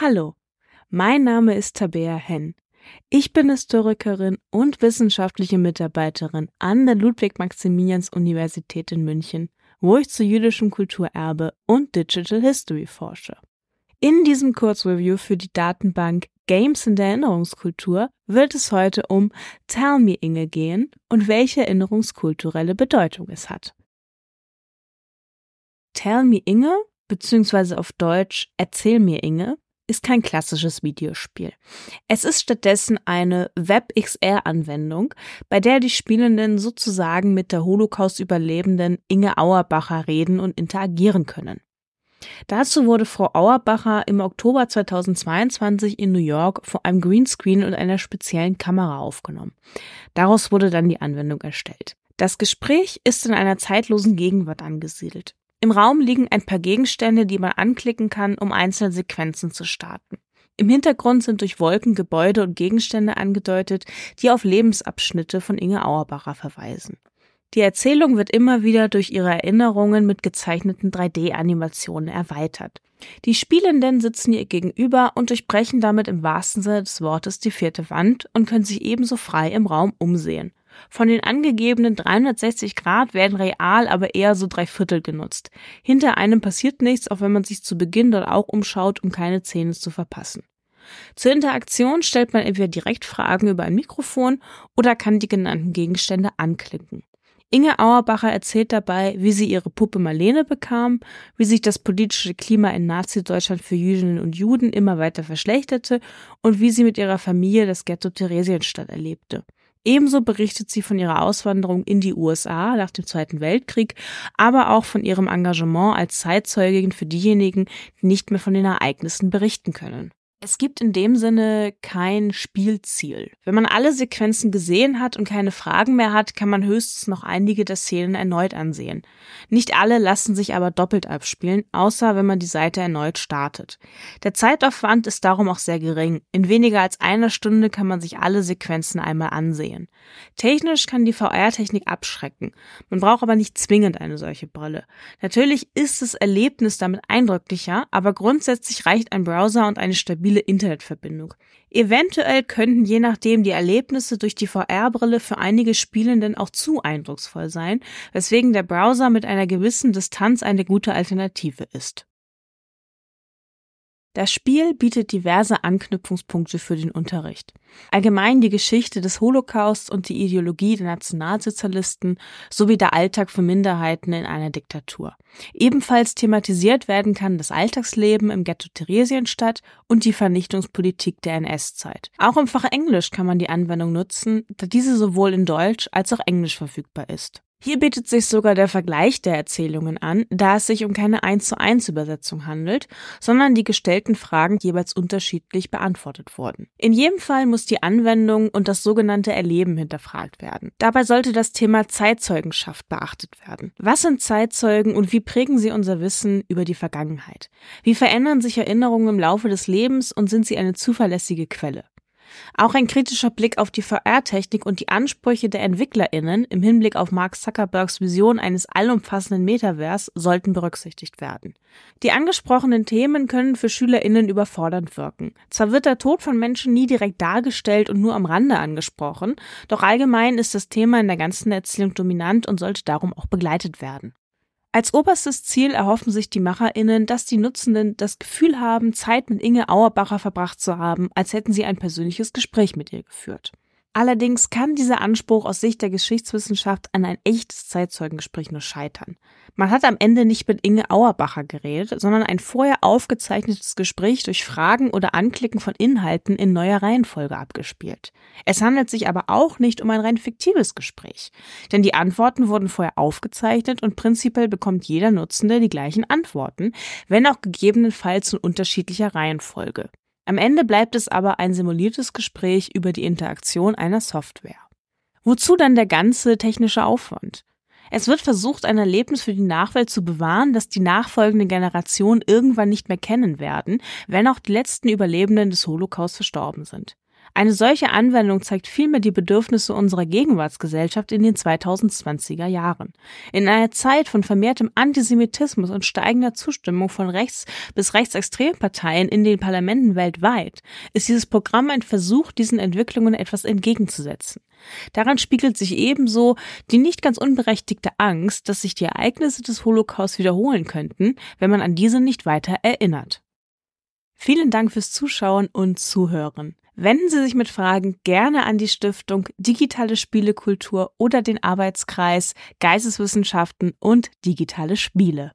Hallo, mein Name ist Tabea Henn. Ich bin Historikerin und wissenschaftliche Mitarbeiterin an der Ludwig-Maximilians-Universität in München, wo ich zu jüdischem Kulturerbe und Digital History forsche. In diesem Kurzreview für die Datenbank Games in der Erinnerungskultur wird es heute um Tell Me Inge gehen und welche erinnerungskulturelle Bedeutung es hat. Tell Me Inge, beziehungsweise auf Deutsch Erzähl mir Inge, ist kein klassisches Videospiel. Es ist stattdessen eine WebXR-Anwendung, bei der die Spielenden sozusagen mit der Holocaust-Überlebenden Inge Auerbacher reden und interagieren können. Dazu wurde Frau Auerbacher im Oktober 2022 in New York vor einem Greenscreen und einer speziellen Kamera aufgenommen. Daraus wurde dann die Anwendung erstellt. Das Gespräch ist in einer zeitlosen Gegenwart angesiedelt. Im Raum liegen ein paar Gegenstände, die man anklicken kann, um einzelne Sequenzen zu starten. Im Hintergrund sind durch Wolken Gebäude und Gegenstände angedeutet, die auf Lebensabschnitte von Inge Auerbacher verweisen. Die Erzählung wird immer wieder durch ihre Erinnerungen mit gezeichneten 3D-Animationen erweitert. Die Spielenden sitzen ihr gegenüber und durchbrechen damit im wahrsten Sinne des Wortes die vierte Wand und können sich ebenso frei im Raum umsehen. Von den angegebenen 360 Grad werden real aber eher so drei Viertel genutzt. Hinter einem passiert nichts, auch wenn man sich zu Beginn dort auch umschaut, um keine Szene zu verpassen. Zur Interaktion stellt man entweder direkt Fragen über ein Mikrofon oder kann die genannten Gegenstände anklicken. Inge Auerbacher erzählt dabei, wie sie ihre Puppe Marlene bekam, wie sich das politische Klima in Nazi-Deutschland für Jüdinnen und Juden immer weiter verschlechterte und wie sie mit ihrer Familie das Ghetto Theresienstadt erlebte. Ebenso berichtet sie von ihrer Auswanderung in die USA nach dem Zweiten Weltkrieg, aber auch von ihrem Engagement als Zeitzeugin für diejenigen, die nicht mehr von den Ereignissen berichten können. Es gibt in dem Sinne kein Spielziel. Wenn man alle Sequenzen gesehen hat und keine Fragen mehr hat, kann man höchstens noch einige der Szenen erneut ansehen. Nicht alle lassen sich aber doppelt abspielen, außer wenn man die Seite erneut startet. Der Zeitaufwand ist darum auch sehr gering. In weniger als einer Stunde kann man sich alle Sequenzen einmal ansehen. Technisch kann die VR-Technik abschrecken. Man braucht aber nicht zwingend eine solche Brille. Natürlich ist das Erlebnis damit eindrücklicher, aber grundsätzlich reicht ein Browser und eine stabile stabile Internetverbindung. Eventuell könnten je nachdem die Erlebnisse durch die VR-Brille für einige Spielenden auch zu eindrucksvoll sein, weswegen der Browser mit einer gewissen Distanz eine gute Alternative ist das Spiel bietet diverse Anknüpfungspunkte für den Unterricht. Allgemein die Geschichte des Holocaust und die Ideologie der Nationalsozialisten sowie der Alltag für Minderheiten in einer Diktatur. Ebenfalls thematisiert werden kann das Alltagsleben im Ghetto Theresienstadt und die Vernichtungspolitik der NS-Zeit. Auch im Fach Englisch kann man die Anwendung nutzen, da diese sowohl in Deutsch als auch Englisch verfügbar ist. Hier bietet sich sogar der Vergleich der Erzählungen an, da es sich um keine 1 zu 1 Übersetzung handelt, sondern die gestellten Fragen jeweils unterschiedlich beantwortet wurden. In jedem Fall muss die Anwendung und das sogenannte Erleben hinterfragt werden. Dabei sollte das Thema Zeitzeugenschaft beachtet werden. Was sind Zeitzeugen und wie prägen sie unser Wissen über die Vergangenheit? Wie verändern sich Erinnerungen im Laufe des Lebens und sind sie eine zuverlässige Quelle? Auch ein kritischer Blick auf die VR-Technik und die Ansprüche der EntwicklerInnen im Hinblick auf Mark Zuckerbergs Vision eines allumfassenden Metavers sollten berücksichtigt werden. Die angesprochenen Themen können für SchülerInnen überfordernd wirken. Zwar wird der Tod von Menschen nie direkt dargestellt und nur am Rande angesprochen, doch allgemein ist das Thema in der ganzen Erzählung dominant und sollte darum auch begleitet werden. Als oberstes Ziel erhoffen sich die MacherInnen, dass die Nutzenden das Gefühl haben, Zeit mit Inge Auerbacher verbracht zu haben, als hätten sie ein persönliches Gespräch mit ihr geführt. Allerdings kann dieser Anspruch aus Sicht der Geschichtswissenschaft an ein echtes Zeitzeugengespräch nur scheitern. Man hat am Ende nicht mit Inge Auerbacher geredet, sondern ein vorher aufgezeichnetes Gespräch durch Fragen oder Anklicken von Inhalten in neuer Reihenfolge abgespielt. Es handelt sich aber auch nicht um ein rein fiktives Gespräch, denn die Antworten wurden vorher aufgezeichnet und prinzipiell bekommt jeder Nutzende die gleichen Antworten, wenn auch gegebenenfalls in unterschiedlicher Reihenfolge. Am Ende bleibt es aber ein simuliertes Gespräch über die Interaktion einer Software. Wozu dann der ganze technische Aufwand? Es wird versucht, ein Erlebnis für die Nachwelt zu bewahren, das die nachfolgenden Generationen irgendwann nicht mehr kennen werden, wenn auch die letzten Überlebenden des Holocaust verstorben sind. Eine solche Anwendung zeigt vielmehr die Bedürfnisse unserer Gegenwartsgesellschaft in den 2020er Jahren. In einer Zeit von vermehrtem Antisemitismus und steigender Zustimmung von rechts- bis rechtsextremen Parteien in den Parlamenten weltweit ist dieses Programm ein Versuch, diesen Entwicklungen etwas entgegenzusetzen. Daran spiegelt sich ebenso die nicht ganz unberechtigte Angst, dass sich die Ereignisse des Holocaust wiederholen könnten, wenn man an diese nicht weiter erinnert. Vielen Dank fürs Zuschauen und Zuhören wenden Sie sich mit Fragen gerne an die Stiftung Digitale Spielekultur oder den Arbeitskreis Geisteswissenschaften und digitale Spiele.